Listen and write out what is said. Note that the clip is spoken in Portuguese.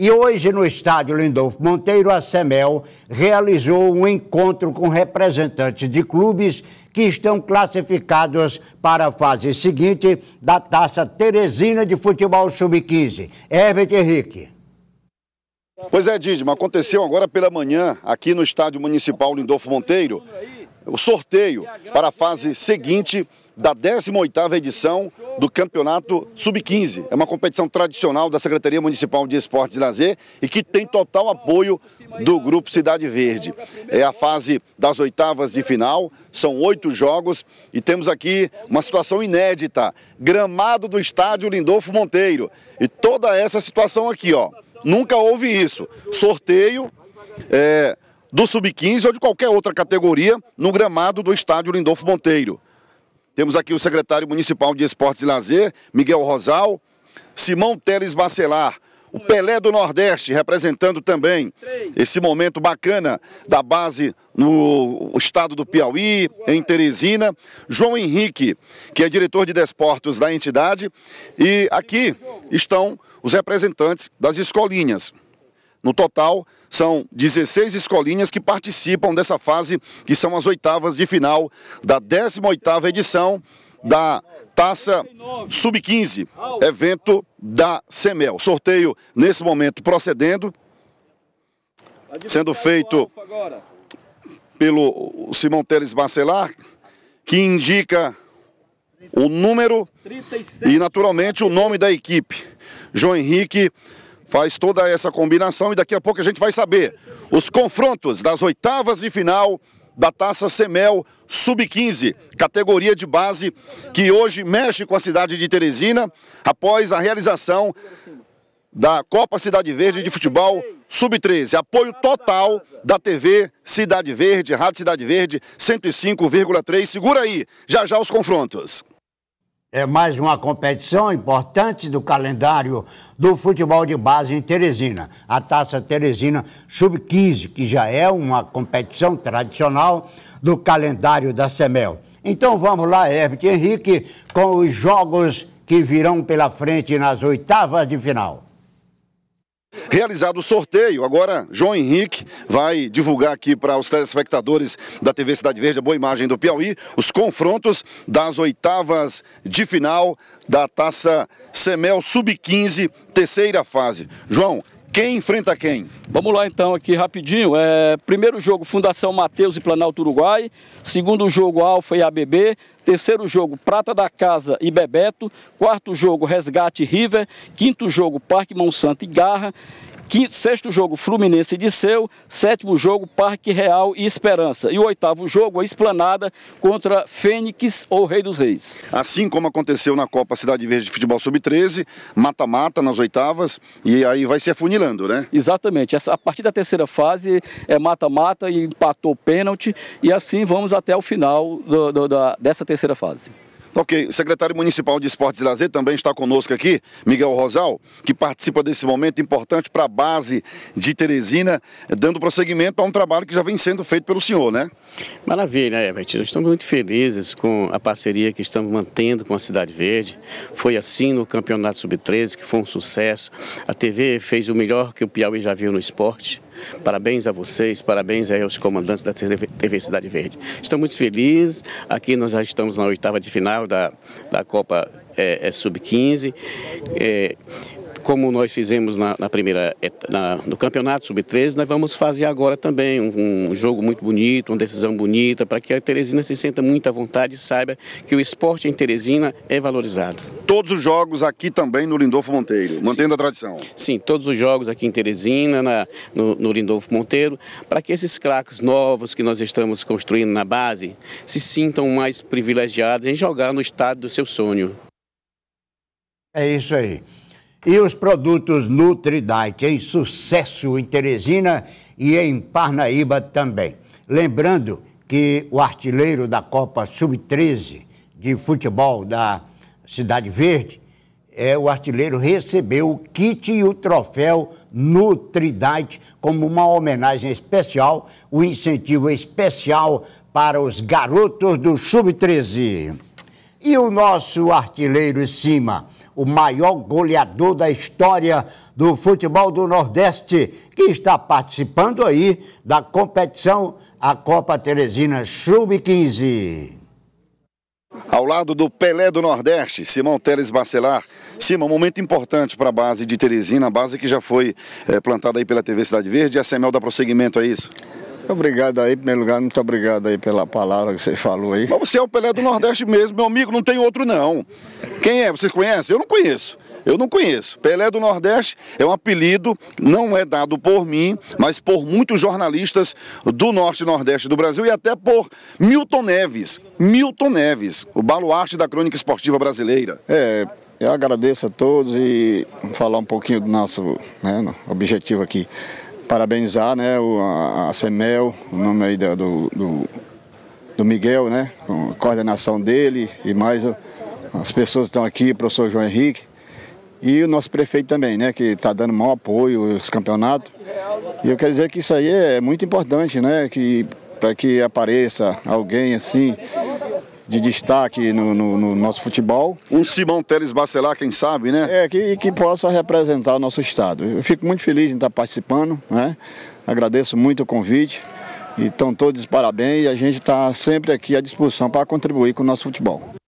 E hoje, no estádio Lindolfo Monteiro, a SEMEL realizou um encontro com representantes de clubes que estão classificados para a fase seguinte da Taça Teresina de Futebol Sub-15. Herbert Henrique. Pois é, Didimo, aconteceu agora pela manhã, aqui no estádio municipal Lindolfo Monteiro, o sorteio para a fase seguinte da 18ª edição do Campeonato Sub-15. É uma competição tradicional da Secretaria Municipal de Esportes e Lazer e que tem total apoio do Grupo Cidade Verde. É a fase das oitavas de final, são oito jogos e temos aqui uma situação inédita. Gramado do estádio Lindolfo Monteiro. E toda essa situação aqui, ó. Nunca houve isso. Sorteio, é, do Sub-15 ou de qualquer outra categoria no gramado do estádio Lindolfo Monteiro. Temos aqui o secretário municipal de Esportes e Lazer, Miguel Rosal, Simão Teles Bacelar, o Pelé do Nordeste, representando também esse momento bacana da base no estado do Piauí, em Teresina. João Henrique, que é diretor de desportos da entidade. E aqui estão os representantes das escolinhas. No total, são 16 escolinhas que participam dessa fase, que são as oitavas de final da 18ª edição da Taça Sub-15, evento da CEMEL. Sorteio, nesse momento, procedendo, sendo feito pelo Simão Teles Bacelar, que indica o número e, naturalmente, o nome da equipe. João Henrique faz toda essa combinação e daqui a pouco a gente vai saber os confrontos das oitavas de final da Taça Semel Sub-15, categoria de base que hoje mexe com a cidade de Teresina após a realização da Copa Cidade Verde de Futebol Sub-13. Apoio total da TV Cidade Verde, Rádio Cidade Verde 105,3. Segura aí, já já os confrontos. É mais uma competição importante do calendário do futebol de base em Teresina. A Taça Teresina Sub-15, que já é uma competição tradicional do calendário da SEMEL. Então vamos lá, Herbert Henrique, com os jogos que virão pela frente nas oitavas de final. Realizado o sorteio, agora João Henrique vai divulgar aqui para os telespectadores da TV Cidade Verde a boa imagem do Piauí, os confrontos das oitavas de final da Taça Semel Sub-15, terceira fase. João, quem enfrenta quem? Vamos lá então aqui rapidinho. É, primeiro jogo Fundação Mateus e Planalto Uruguai. Segundo jogo Alfa e ABB. Terceiro jogo Prata da Casa e Bebeto. Quarto jogo Resgate River. Quinto jogo Parque Monsanto e Garra. Quinto, sexto jogo, Fluminense e Disseu. Sétimo jogo, Parque Real e Esperança. E o oitavo jogo, a Esplanada contra Fênix ou Rei dos Reis. Assim como aconteceu na Copa Cidade Verde de Futebol Sub-13, mata-mata nas oitavas e aí vai se afunilando, né? Exatamente. a partir da terceira fase é mata-mata e empatou pênalti e assim vamos até o final do, do, da, dessa terceira fase. Tá ok, o secretário municipal de Esportes e Lazer também está conosco aqui, Miguel Rosal, que participa desse momento importante para a base de Teresina, dando prosseguimento a um trabalho que já vem sendo feito pelo senhor, né? Maravilha, Herbert. Nós estamos muito felizes com a parceria que estamos mantendo com a Cidade Verde. Foi assim no Campeonato Sub-13, que foi um sucesso. A TV fez o melhor que o Piauí já viu no esporte. Parabéns a vocês, parabéns aí aos comandantes da TV Cidade Verde. Estamos muito felizes, aqui nós já estamos na oitava de final da, da Copa é, é Sub-15. É, como nós fizemos na, na primeira na, no campeonato sub-13, nós vamos fazer agora também um, um jogo muito bonito, uma decisão bonita, para que a Teresina se sinta muito à vontade e saiba que o esporte em Teresina é valorizado. Todos os jogos aqui também no Lindolfo Monteiro, mantendo Sim. a tradição. Sim, todos os jogos aqui em Teresina, na, no, no Lindolfo Monteiro, para que esses craques novos que nós estamos construindo na base se sintam mais privilegiados em jogar no estado do seu sonho. É isso aí. E os produtos Nutridite em sucesso em Teresina e em Parnaíba também. Lembrando que o artilheiro da Copa Sub-13 de futebol da Cidade Verde, é, o artilheiro recebeu o kit e o troféu Nutridite como uma homenagem especial, um incentivo especial para os garotos do Sub-13. E o nosso artilheiro Cima o maior goleador da história do futebol do Nordeste, que está participando aí da competição a Copa Teresina Sub-15. Ao lado do Pelé do Nordeste, Simão Teles Bacelar. Simão, momento importante para a base de Teresina, a base que já foi é, plantada aí pela TV Cidade Verde. E a Semel dá prosseguimento a é isso? Obrigado aí, em primeiro lugar, muito obrigado aí pela palavra que você falou aí. Mas você é o Pelé do Nordeste mesmo, meu amigo, não tem outro não. Quem é? Você conhece? Eu não conheço. Eu não conheço. Pelé do Nordeste é um apelido, não é dado por mim, mas por muitos jornalistas do Norte e Nordeste do Brasil e até por Milton Neves. Milton Neves, o baluarte da crônica esportiva brasileira. É, eu agradeço a todos e falar um pouquinho do nosso né, objetivo aqui parabenizar né, a, a CEMEL, o nome aí do, do, do, Miguel, né, com a coordenação dele e mais as pessoas que estão aqui, o professor João Henrique. E o nosso prefeito também, né, que está dando maior apoio aos campeonatos. E eu quero dizer que isso aí é muito importante, né, que para que apareça alguém assim de destaque no, no, no nosso futebol. Um Simão Teles Bacelar, quem sabe, né? É, que, que possa representar o nosso estado. Eu fico muito feliz em estar participando, né? Agradeço muito o convite. Então todos parabéns e a gente está sempre aqui à disposição para contribuir com o nosso futebol.